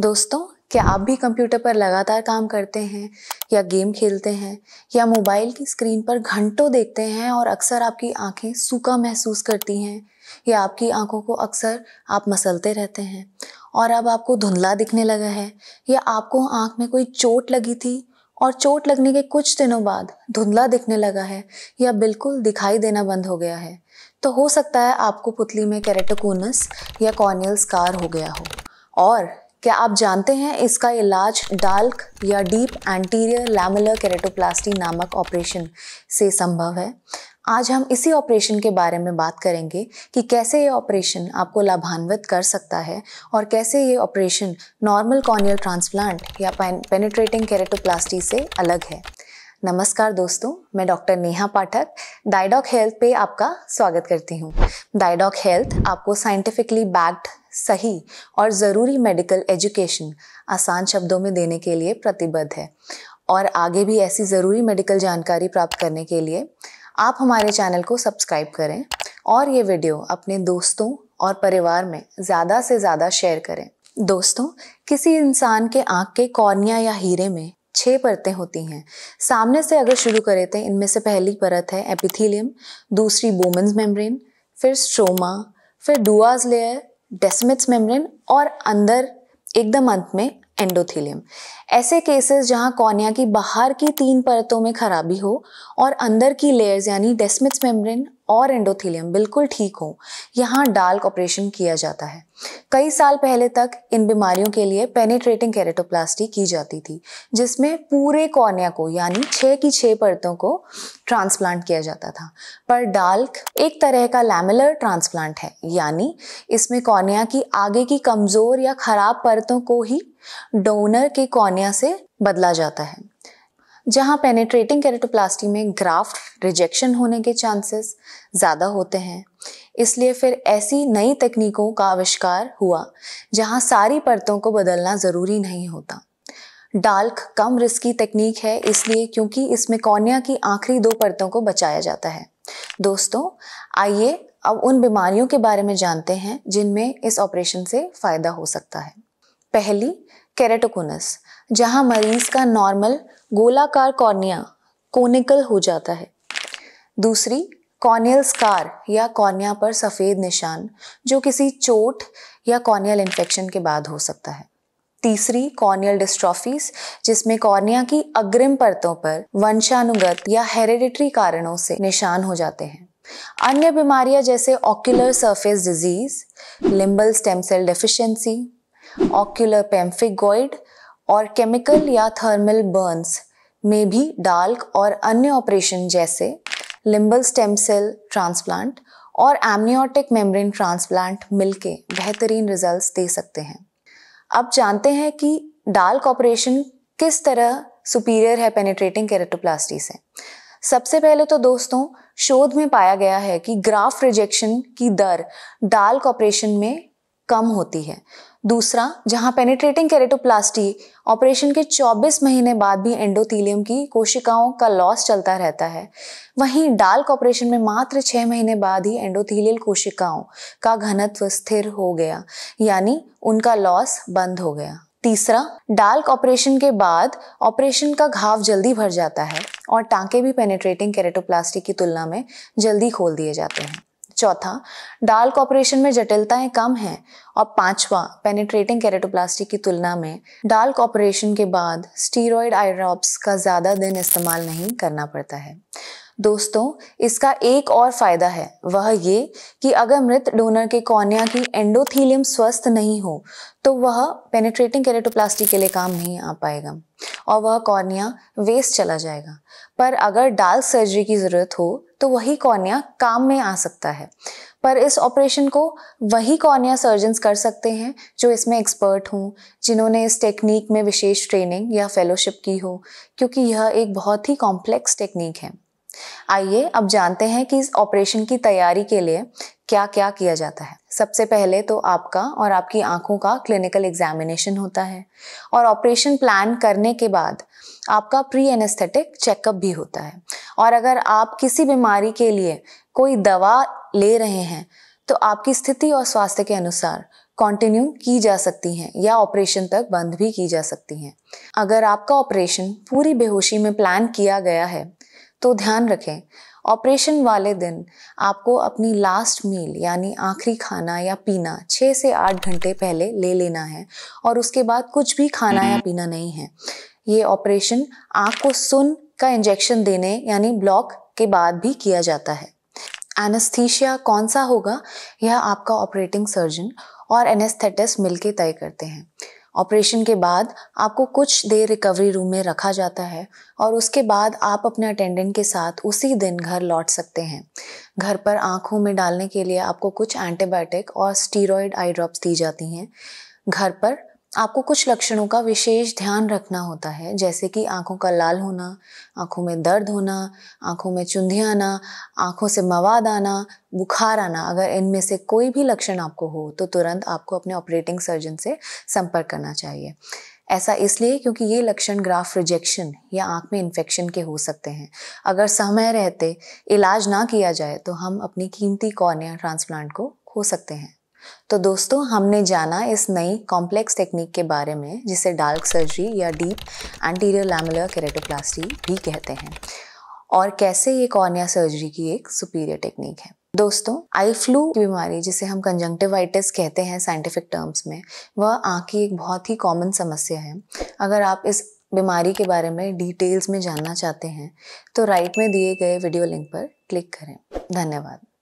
दोस्तों क्या आप भी कंप्यूटर पर लगातार काम करते हैं या गेम खेलते हैं या मोबाइल की स्क्रीन पर घंटों देखते हैं और अक्सर आपकी आंखें सूखा महसूस करती हैं या आपकी आंखों को अक्सर आप मसलते रहते हैं और अब आपको धुंधला दिखने लगा है या आपको आंख में कोई चोट लगी थी और चोट लगने के कुछ दिनों बाद धुंधला दिखने लगा है या बिल्कुल दिखाई देना बंद हो गया है तो हो सकता है आपको पुतली में कैरेटोकोनस या कॉर्नियल स्कार हो गया हो और क्या आप जानते हैं इसका इलाज डाल्क या डीप एंटीरियर लैमुलर केरेटोप्लास्टी नामक ऑपरेशन से संभव है आज हम इसी ऑपरेशन के बारे में बात करेंगे कि कैसे ये ऑपरेशन आपको लाभान्वित कर सकता है और कैसे ये ऑपरेशन नॉर्मल कॉर्नियल ट्रांसप्लांट या पेनिट्रेटिंग केरेटोप्लास्टी से अलग है नमस्कार दोस्तों मैं doctor Neha Pathak DiaDoc Health पे आपका स्वागत करती हूँ डायडॉक हेल्थ आपको साइंटिफिकली बैक्ड सही और ज़रूरी मेडिकल एजुकेशन आसान शब्दों में देने के लिए प्रतिबद्ध है और आगे भी ऐसी ज़रूरी मेडिकल जानकारी प्राप्त करने के लिए आप हमारे चैनल को सब्सक्राइब करें और ये वीडियो अपने दोस्तों और परिवार में ज़्यादा से ज़्यादा शेयर करें दोस्तों किसी इंसान के आँख के कॉर्निया या हीरे में छः परतें होती हैं सामने से अगर शुरू करें तो इनमें से पहली परत है एपिथीलियम दूसरी बोमेंस मेम्ब्रेन फिर स्ट्रोमा फिर डुआज लेयर डेस्मिट्स मेम्ब्रेन और अंदर एकदम अंत में एंडोथीलियम ऐसे केसेस जहां कॉर्निया की बाहर की तीन परतों में खराबी हो और अंदर की लेयर्स यानी डेस्मिट्स मेम्ब्रेन और एंडोथीलियम बिल्कुल ठीक हो यहाँ डाल ऑपरेशन किया जाता है कई साल पहले तक इन बीमारियों के लिए पेनिट्रेटिंग कैरेटोप्लास्टी की जाती थी जिसमें पूरे कॉर्निया को यानी छः की छः परतों को ट्रांसप्लांट किया जाता था पर डाल्क एक तरह का लैमिलर ट्रांसप्लांट है यानी इसमें कॉर्निया की आगे की कमज़ोर या खराब परतों को ही डोनर के कॉर्निया से बदला जाता है जहां पेनेट्रेटिंग कैरेटोप्लास्टी में ग्राफ्ट रिजेक्शन होने के चांसेस ज़्यादा होते हैं इसलिए फिर ऐसी नई तकनीकों का आविष्कार हुआ जहां सारी परतों को बदलना ज़रूरी नहीं होता डाल्क कम रिस्की तकनीक है इसलिए क्योंकि इसमें कॉर्निया की आखिरी दो परतों को बचाया जाता है दोस्तों आइए अब उन बीमारियों के बारे में जानते हैं जिनमें इस ऑपरेशन से फ़ायदा हो सकता है पहली कैरेटोकोनस जहां मरीज का नॉर्मल गोलाकार कॉर्निया कोनिकल हो जाता है दूसरी कॉर्नियल स्कार या कॉर्निया पर सफ़ेद निशान जो किसी चोट या कॉर्नियल इन्फेक्शन के बाद हो सकता है तीसरी कॉर्नियल डिस्ट्रॉफीज जिसमें कॉर्निया की अग्रिम परतों पर वंशानुगत या हेरिडिटरी कारणों से निशान हो जाते हैं अन्य बीमारियां जैसे ocular surface disease limbal stem cell deficiency ocular pemphigoid और केमिकल या थर्मल बर्न्स में भी डाल्क और अन्य ऑपरेशन जैसे लिम्बल स्टेम सेल ट्रांसप्लांट और एमनियोटिक मेम्ब्रेन ट्रांसप्लांट मिलके बेहतरीन रिजल्ट्स दे सकते हैं अब जानते हैं कि डाल्क ऑपरेशन किस तरह सुपीरियर है पेनिट्रेटिंग केरेटोप्लास्टी से सबसे पहले तो दोस्तों शोध में पाया गया है कि ग्राफ रिजेक्शन की दर डाल्क ऑपरेशन में कम होती है दूसरा जहां पेनिट्रेटिंग कैरेटोप्लास्टी ऑपरेशन के 24 महीने बाद भी एंडोथीलियम की कोशिकाओं का लॉस चलता रहता है वहीं डाल ऑपरेशन में मात्र 6 महीने बाद ही एंडोथीलियल कोशिकाओं का घनत्व स्थिर हो गया यानी उनका लॉस बंद हो गया तीसरा डाल्क ऑपरेशन के बाद ऑपरेशन का घाव जल्दी भर जाता है और टांके भी पेनेट्रेटिंग केरेटोप्लास्टी की तुलना में जल्दी खोल दिए जाते हैं चौथा डाल कॉपरेशन में जटिलताएं कम हैं और पांचवा पेनिट्रेटिंग केरेटोप्लास्टी की तुलना में डाल कॉपरेशन के बाद स्टीरोइड आईड्रॉप्स का ज़्यादा दिन इस्तेमाल नहीं करना पड़ता है दोस्तों इसका एक और फायदा है वह ये कि अगर मृत डोनर के कॉर्निया की एंडोथीलियम स्वस्थ नहीं हो तो वह पेनिट्रेटिंग केरेटोप्लास्टी के लिए काम नहीं आ पाएगा और वह कॉर्निया वेस्ट चला जाएगा पर अगर डाल सर्जरी की ज़रूरत हो तो वही कॉर्निया काम में आ सकता है पर इस ऑपरेशन को वही कॉर्निया सर्जन्स कर सकते हैं जो इसमें एक्सपर्ट हों जिन्होंने इस टेक्निक में विशेष ट्रेनिंग या फेलोशिप की हो क्योंकि यह एक बहुत ही कॉम्प्लेक्स टेक्निक है आइए अब जानते हैं कि इस ऑपरेशन की तैयारी के लिए क्या क्या किया जाता है सबसे पहले तो आपका और आपकी आंखों का क्लिनिकल एग्जामिनेशन होता है और ऑपरेशन प्लान करने के बाद आपका प्री एनेस्थेटिक चेकअप भी होता है और अगर आप किसी बीमारी के लिए कोई दवा ले रहे हैं तो आपकी स्थिति और स्वास्थ्य के अनुसार कंटिन्यू की जा सकती हैं या ऑपरेशन तक बंद भी की जा सकती हैं अगर आपका ऑपरेशन पूरी बेहोशी में प्लान किया गया है तो ध्यान रखें ऑपरेशन वाले दिन आपको अपनी लास्ट मील यानी आखिरी खाना या पीना छः से आठ घंटे पहले ले लेना है और उसके बाद कुछ भी खाना या हम्म। पीना नहीं है ये ऑपरेशन आँख को सुन का इंजेक्शन देने यानी ब्लॉक के बाद भी किया जाता है एनेस्थीशिया कौन सा होगा यह आपका ऑपरेटिंग सर्जन और एनेस्थेटिस मिलके तय करते हैं ऑपरेशन के बाद आपको कुछ देर रिकवरी रूम में रखा जाता है और उसके बाद आप अपने अटेंडेंट के साथ उसी दिन घर लौट सकते हैं घर पर आँखों में डालने के लिए आपको कुछ एंटीबायोटिक और स्टीरोड आई ड्रॉप्स दी जाती हैं घर पर आपको कुछ लक्षणों का विशेष ध्यान रखना होता है जैसे कि आंखों का लाल होना आंखों में दर्द होना आंखों में चुंधी आना आंखों से मवाद आना बुखार आना अगर इनमें से कोई भी लक्षण आपको हो तो तुरंत आपको अपने ऑपरेटिंग सर्जन से संपर्क करना चाहिए ऐसा इसलिए क्योंकि ये लक्षण ग्राफ रिजेक्शन या आँख में इन्फेक्शन के हो सकते हैं अगर समय रहते इलाज ना किया जाए तो हम अपनी कीमती कॉर्निया ट्रांसप्लांट को खो सकते हैं तो दोस्तों हमने जाना इस नई कॉम्प्लेक्स टेक्निक के बारे में जिसे डार्क सर्जरी या डीप एंटीरियर लैमुलर केरेटोप्लास्टी भी कहते हैं और कैसे ये कॉर्निया सर्जरी की एक सुपीरियर टेक्निक है दोस्तों आई फ्लू की बीमारी जिसे हम कंजंक्टिवाइटिस कहते हैं साइंटिफिक टर्म्स में वह आँख की एक बहुत ही कॉमन समस्या है अगर आप इस बीमारी के बारे में डिटेल्स में जानना चाहते हैं तो राइट में दिए गए वीडियो लिंक पर क्लिक करें धन्यवाद